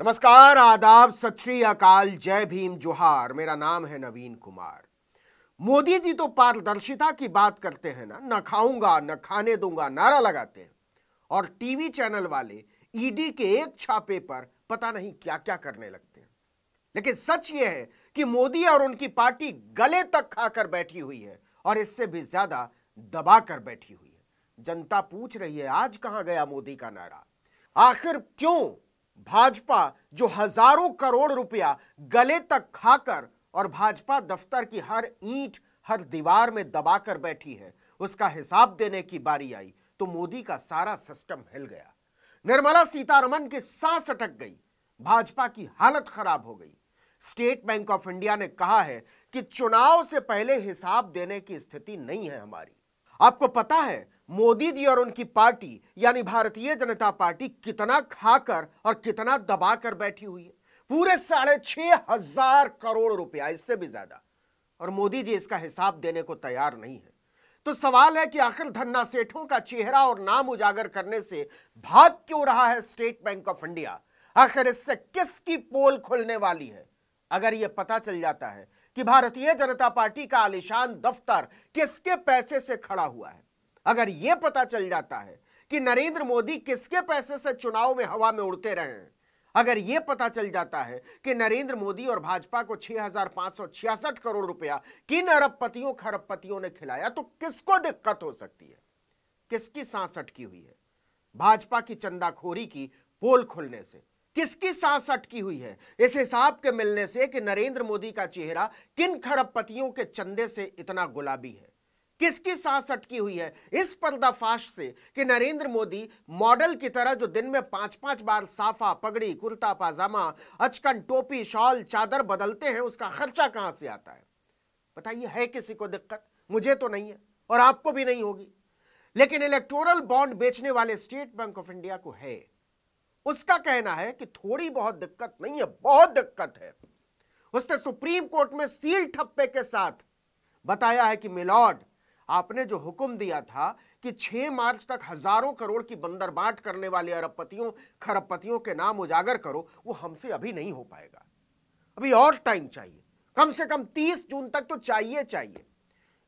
नमस्कार आदाब सत अकाल जय भीम जोहार मेरा नाम है नवीन कुमार मोदी जी तो पारदर्शिता की बात करते हैं ना न खाऊंगा न खाने दूंगा नारा लगाते हैं और टीवी चैनल वाले ईडी के एक छापे पर पता नहीं क्या क्या करने लगते हैं लेकिन सच ये है कि मोदी और उनकी पार्टी गले तक खाकर बैठी हुई है और इससे भी ज्यादा दबा कर बैठी हुई है जनता पूछ रही है आज कहां गया मोदी का नारा आखिर क्यों भाजपा जो हजारों करोड़ रुपया गले तक खाकर और भाजपा दफ्तर की हर ईंट हर दीवार में दबाकर बैठी है उसका हिसाब देने की बारी आई तो मोदी का सारा सिस्टम हिल गया निर्मला सीतारमन की सांस अटक गई भाजपा की हालत खराब हो गई स्टेट बैंक ऑफ इंडिया ने कहा है कि चुनाव से पहले हिसाब देने की स्थिति नहीं है हमारी आपको पता है मोदी जी और उनकी पार्टी यानी भारतीय जनता पार्टी कितना खाकर और कितना दबाकर बैठी हुई है पूरे साढ़े छह हजार करोड़ रुपया इससे भी ज्यादा और मोदी जी इसका हिसाब देने को तैयार नहीं है तो सवाल है कि आखिर धन्ना सेठों का चेहरा और नाम उजागर करने से भाग क्यों रहा है स्टेट बैंक ऑफ इंडिया आखिर इससे किसकी पोल खुलने वाली है अगर यह पता चल जाता है कि भारतीय जनता पार्टी का आलिशान दफ्तर किसके पैसे से खड़ा हुआ है अगर यह पता चल जाता है कि नरेंद्र मोदी किसके पैसे से चुनाव में हवा में उड़ते रहे हैं अगर यह पता चल जाता है कि नरेंद्र मोदी और भाजपा को छह करोड़ रुपया किन अरबपतियों खरबपतियों ने खिलाया तो किसको दिक्कत हो सकती है किसकी सांस अटकी हुई है भाजपा की चंदाखोरी की पोल खुलने से किसकी सांस अटकी हुई है इस हिसाब के मिलने से कि नरेंद्र मोदी का चेहरा किन खरबपतियों के चंदे से इतना गुलाबी है किसकी सांस अटकी हुई है इस पर्दाफाश से कि नरेंद्र मोदी मॉडल की तरह जो दिन में पांच पांच बार साफा पगड़ी कुर्ता पाजामा अचकन टोपी शॉल चादर बदलते हैं उसका खर्चा कहां से आता है बताइए है किसी को दिक्कत मुझे तो नहीं है और आपको भी नहीं होगी लेकिन इलेक्टोरल बॉन्ड बेचने वाले स्टेट बैंक ऑफ इंडिया को है उसका कहना है कि थोड़ी बहुत दिक्कत नहीं है बहुत दिक्कत है उसने सुप्रीम कोर्ट में सील ठप्पे के साथ बताया है कि मिलॉर्ड आपने जो हुक्म दिया था कि 6 मार्च तक हजारों करोड़ की बंदर बांट करने वाले अरबपतियों खरबपतियों के नाम उजागर करो वो हमसे अभी नहीं हो पाएगा अभी और टाइम चाहिए कम से कम 30 जून तक तो चाहिए चाहिए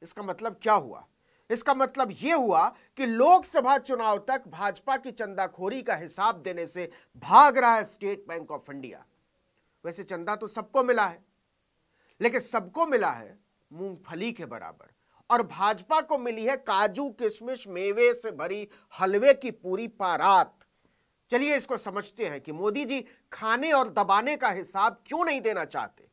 इसका मतलब क्या हुआ इसका मतलब यह हुआ कि लोकसभा चुनाव तक भाजपा की चंदाखोरी का हिसाब देने से भाग रहा है स्टेट बैंक ऑफ इंडिया वैसे चंदा तो सबको मिला है लेकिन सबको मिला है मूंगफली के बराबर और भाजपा को मिली है काजू किशमिश मेवे से भरी हलवे की पूरी पारात चलिए इसको समझते हैं कि मोदी जी खाने और दबाने का हिसाब क्यों नहीं देना चाहते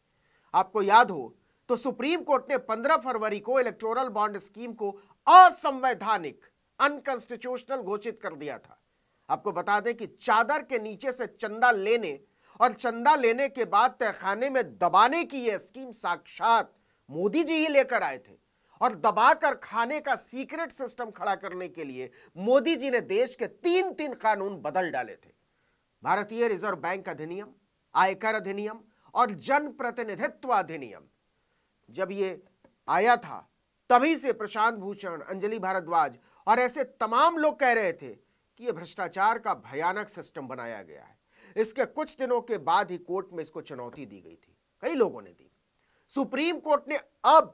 आपको याद हो तो सुप्रीम कोर्ट ने 15 फरवरी को इलेक्टोरल बॉन्ड स्कीम को असंवैधानिक अनकंस्टिट्यूशनल घोषित कर दिया था आपको बता दें कि चादर के नीचे से चंदा लेने और चंदा लेने के बाद तहखाने में दबाने की यह स्कीम साक्षात मोदी जी ही लेकर आए थे और दबाकर खाने का सीक्रेट सिस्टम खड़ा करने के लिए मोदी जी ने देश के तीन तीन कानून बदल डाले थे भारतीय रिजर्व बैंक अधिनियम आयकर अधिनियम और जनप्रतिनिधित्व अधिनियम जब ये आया था तभी से प्रशांत भूषण अंजलि भारद्वाज और ऐसे तमाम लोग कह रहे थे कि यह भ्रष्टाचार का भयानक सिस्टम बनाया गया है इसके कुछ दिनों के बाद ही कोर्ट में इसको चुनौती दी गई थी कई लोगों ने दी सुप्रीम कोर्ट ने अब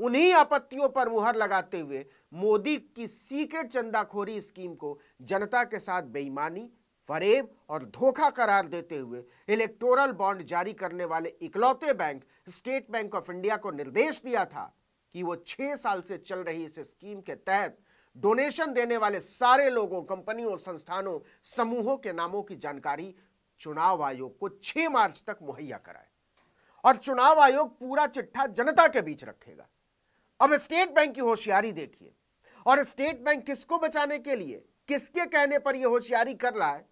उन्हीं आपत्तियों पर मुहर लगाते हुए मोदी की सीक्रेट चंदाखोरी स्कीम को जनता के साथ बेईमानी फरेब और धोखा करार देते हुए इलेक्टोरल बॉन्ड जारी करने वाले इकलौते bank State Bank of India को निर्देश दिया था कि वो छह साल से चल रही इस स्कीम के तहत डोनेशन देने वाले सारे लोगों कंपनियों संस्थानों समूहों के नामों की जानकारी चुनाव आयोग को 6 मार्च तक मुहैया कराए और चुनाव आयोग पूरा चिट्ठा जनता के बीच रखेगा अब स्टेट बैंक की होशियारी देखिए और स्टेट बैंक किसको बचाने के लिए किसके कहने पर यह होशियारी कर रहा है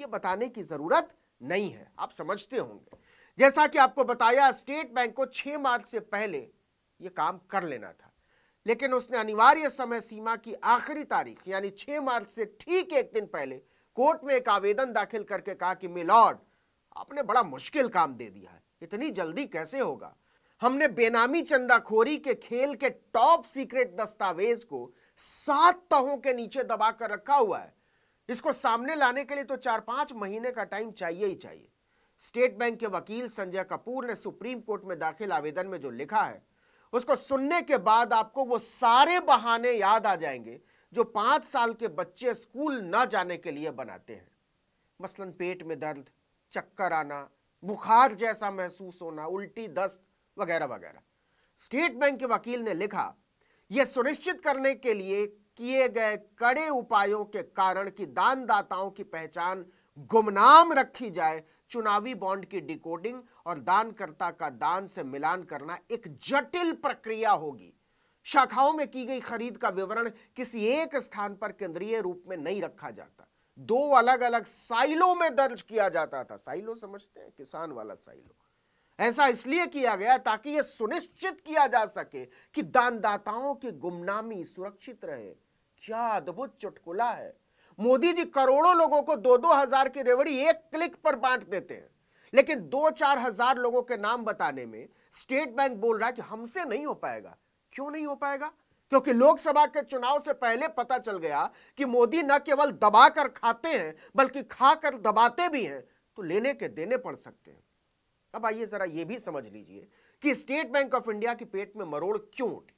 यह बताने की जरूरत नहीं है आप समझते होंगे जैसा कि आपको बताया स्टेट बैंक को छह मार्च से पहले यह काम कर लेना था लेकिन उसने अनिवार्य समय सीमा की आखिरी तारीख यानी छह मार्च से ठीक एक दिन पहले कोर्ट में एक आवेदन दाखिल करके कहा कि मिलॉर्ड आपने बड़ा मुश्किल काम दे दिया है इतनी जल्दी कैसे होगा हमने बेनामी चंदाखोरी के खेल के टॉप सीक्रेट दस्तावेज को सात तहों के नीचे दबा कर रखा हुआ है इसको सामने लाने के लिए तो चार पांच महीने का टाइम चाहिए ही चाहिए स्टेट बैंक के वकील संजय कपूर ने सुप्रीम कोर्ट में दाखिल आवेदन में जो लिखा है उसको सुनने के बाद आपको वो सारे बहाने याद आ जाएंगे जो पांच साल के बच्चे स्कूल न जाने के लिए बनाते हैं मसलन पेट में दर्द चक्कर आना बुखार जैसा महसूस होना उल्टी दस्त वगैरह वगैरह स्टेट बैंक के वकील ने लिखा यह सुनिश्चित करने के लिए किए गए कड़े उपायों के कारण कि दानदाताओं की पहचान गुमनाम रखी जाए चुनावी बॉन्ड की डिकोडिंग और दानकर्ता का दान से मिलान करना एक जटिल प्रक्रिया होगी शाखाओं में की गई खरीद का विवरण किसी एक स्थान पर केंद्रीय रूप में नहीं रखा जाता दो अलग अलग साइलो में दर्ज किया जाता था साइलो समझते हैं किसान वाला साइलो ऐसा इसलिए किया गया ताकि यह सुनिश्चित किया जा सके कि दानदाताओं की गुमनामी सुरक्षित रहे क्या अद्भुत चुटकुला है मोदी जी करोड़ों लोगों को दो दो हजार की रेवड़ी एक क्लिक पर बांट देते हैं लेकिन दो चार हजार लोगों के नाम बताने में स्टेट बैंक बोल रहा है कि हमसे नहीं हो पाएगा क्यों नहीं हो पाएगा क्योंकि लोकसभा के चुनाव से पहले पता चल गया कि मोदी न केवल दबा कर खाते हैं बल्कि खाकर दबाते भी हैं तो लेने के देने पड़ सकते हैं अब आइए जरा यह भी समझ लीजिए कि स्टेट बैंक ऑफ इंडिया के पेट में मरोड़ क्यों उठी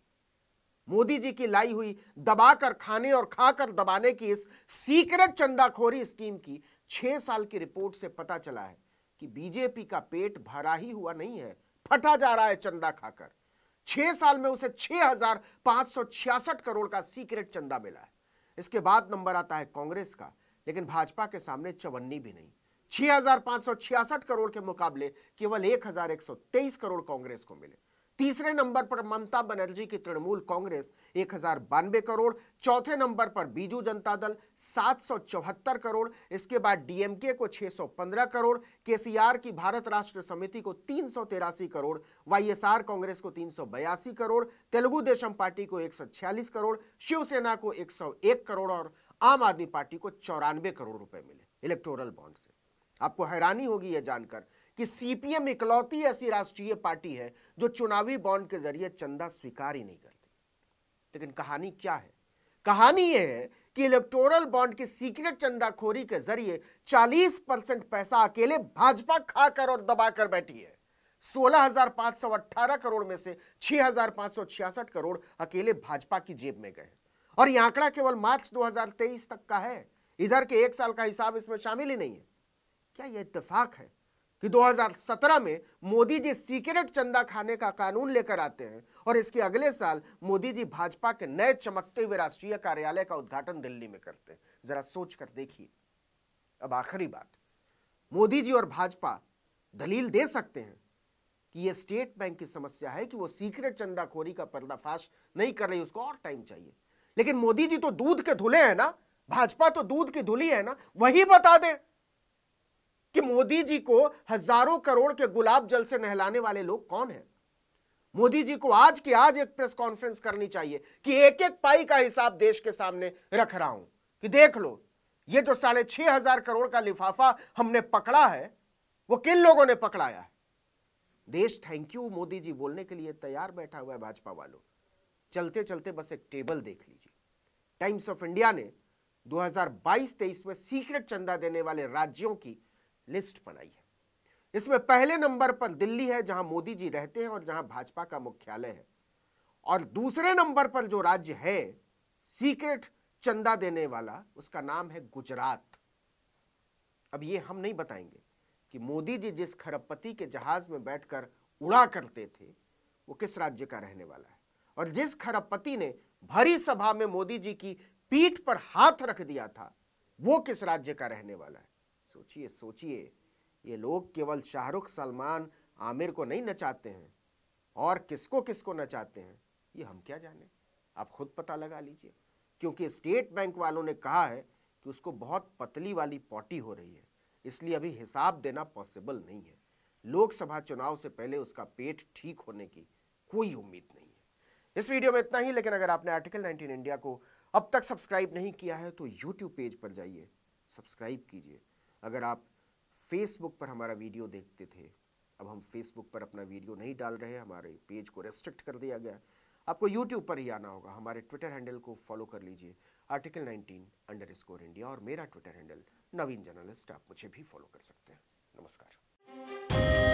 मोदी जी की लाई हुई दबाकर खाने और खाकर दबाने की इस सीक्रेट चंदाखोरी स्कीम की छह साल की रिपोर्ट से पता चला है कि बीजेपी का पेट भरा ही हुआ नहीं है फटा जा रहा है चंदा खाकर छह साल में उसे छह हजार पांच सौ छियासठ करोड़ का सीक्रेट चंदा मिला है इसके बाद नंबर आता है कांग्रेस का लेकिन भाजपा के सामने चवन्नी भी नहीं 6,566 करोड़ के मुकाबले केवल 1,123 करोड़ कांग्रेस को मिले तीसरे नंबर पर ममता बनर्जी की तृणमूल कांग्रेस एक करोड़ चौथे नंबर पर बीजू जनता दल सात करोड़ इसके बाद डीएमके को 615 करोड़ केसीआर की भारत राष्ट्र समिति को तीन करोड़ वाईएसआर कांग्रेस को तीन करोड़ तेलुगु देशम पार्टी को 146 करोड़ शिवसेना को 101 करोड़ और आम आदमी पार्टी को चौरानवे करोड़ रुपए मिले इलेक्टोरल बॉन्ड्स आपको हैरानी होगी यह जानकर कि सीपीएम इकलौती ऐसी राष्ट्रीय पार्टी है जो चुनावी बॉन्ड के जरिए चंदा स्वीकार ही नहीं करती लेकिन कहानी क्या है कहानी यह है कि इलेक्टोरल बॉन्ड की सीक्रेट चंदाखोरी के जरिए 40 परसेंट पैसा अकेले भाजपा खाकर और दबाकर बैठी है सोलह करोड़ में से छह करोड़ अकेले भाजपा की जेब में गए और यह आंकड़ा केवल मार्च 2023 तक का है इधर के एक साल का हिसाब इसमें शामिल ही नहीं है क्या यह इतफाक है कि 2017 में मोदी जी सीक्रेट चंदा खाने का कानून लेकर आते हैं और इसके अगले साल मोदी जी भाजपा के नए चमकते हुए राष्ट्रीय कार्यालय का उद्घाटन दिल्ली में करते हैं जरा सोच कर देखिए अब आखिरी बात मोदी जी और भाजपा दलील दे सकते हैं कि यह स्टेट बैंक की समस्या है कि वो सीक्रेट चंदाखोरी का पर्दाफाश नहीं कर रही उसको और टाइम चाहिए लेकिन मोदी जी तो दूध के धुले हैं ना भाजपा तो दूध की धुली है ना वही बता दें कि मोदी जी को हजारों करोड़ के गुलाब जल से नहलाने वाले लोग कौन हैं मोदी जी को आज की आज एक प्रेस कॉन्फ्रेंस करनी चाहिए कि एक एक पाई का हिसाब देश के सामने रख रहा हूं कि देख लो ये जो साढ़े छह हजार करोड़ का लिफाफा हमने पकड़ा है वो किन लोगों ने पकड़ाया है देश थैंक यू मोदी जी बोलने के लिए तैयार बैठा हुआ है भाजपा वालों चलते चलते बस एक टेबल देख लीजिए टाइम्स ऑफ इंडिया ने 2022-23 में सीक्रेट चंदा देने वाले राज्यों की लिस्ट बनाई है इसमें पहले नंबर पर दिल्ली है जहां मोदी जी रहते हैं और जहां भाजपा का मुख्यालय है और दूसरे नंबर पर जो राज्य है सीक्रेट चंदा देने वाला उसका नाम है गुजरात अब ये हम नहीं बताएंगे कि मोदी जी जिस खरबपति के जहाज में बैठकर उड़ा करते थे वो किस राज्य का रहने वाला है और जिस खरबपति ने भरी सभा में मोदी जी की पीठ पर हाथ रख दिया था वो किस राज्य का रहने वाला है सोचिए सोचिए ये लोग केवल शाहरुख सलमान आमिर को नहीं नचाते हैं और किसको किसको नचाते हैं ये हम क्या जाने आप खुद पता लगा लीजिए क्योंकि स्टेट बैंक वालों ने कहा है कि उसको बहुत पतली वाली पॉटी हो रही है इसलिए अभी हिसाब देना पॉसिबल नहीं है लोकसभा चुनाव से पहले उसका पेट ठीक होने की कोई उम्मीद नहीं है इस वीडियो में इतना ही लेकिन अगर आपने आर्टिकल 19 इंडिया को अब तक सब्सक्राइब नहीं किया है तो यूट्यूब पेज पर जाइए सब्सक्राइब कीजिए अगर आप फेसबुक पर हमारा वीडियो देखते थे अब हम फेसबुक पर अपना वीडियो नहीं डाल रहे हमारे पेज को रेस्ट्रिक्ट कर दिया गया आपको यूट्यूब पर ही आना होगा हमारे ट्विटर हैंडल को फॉलो कर लीजिए आर्टिकल 19 अंडर स्कोर इंडिया और मेरा ट्विटर हैंडल नवीन जर्नलिस्ट आप मुझे भी फॉलो कर सकते हैं नमस्कार